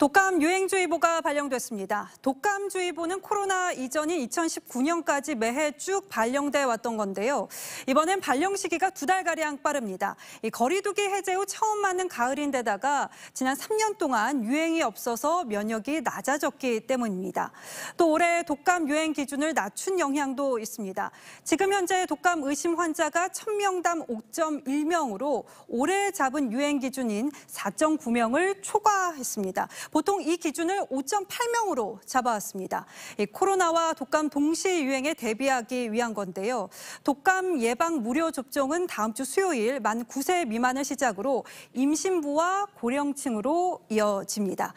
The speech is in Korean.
독감 유행주의보가 발령됐습니다. 독감주의보는 코로나 이전인 2019년까지 매해 쭉 발령돼 왔던 건데요. 이번엔 발령 시기가 두 달가량 빠릅니다. 이 거리두기 해제 후 처음 맞는 가을인데다가 지난 3년 동안 유행이 없어서 면역이 낮아졌기 때문입니다. 또 올해 독감 유행 기준을 낮춘 영향도 있습니다. 지금 현재 독감 의심 환자가 1000명당 5.1명으로 올해 잡은 유행 기준인 4.9명을 초과했습니다. 보통 이 기준을 5.8명으로 잡아왔습니다. 코로나와 독감 동시 유행에 대비하기 위한 건데요. 독감 예방 무료 접종은 다음 주 수요일 만 9세 미만을 시작으로 임신부와 고령층으로 이어집니다.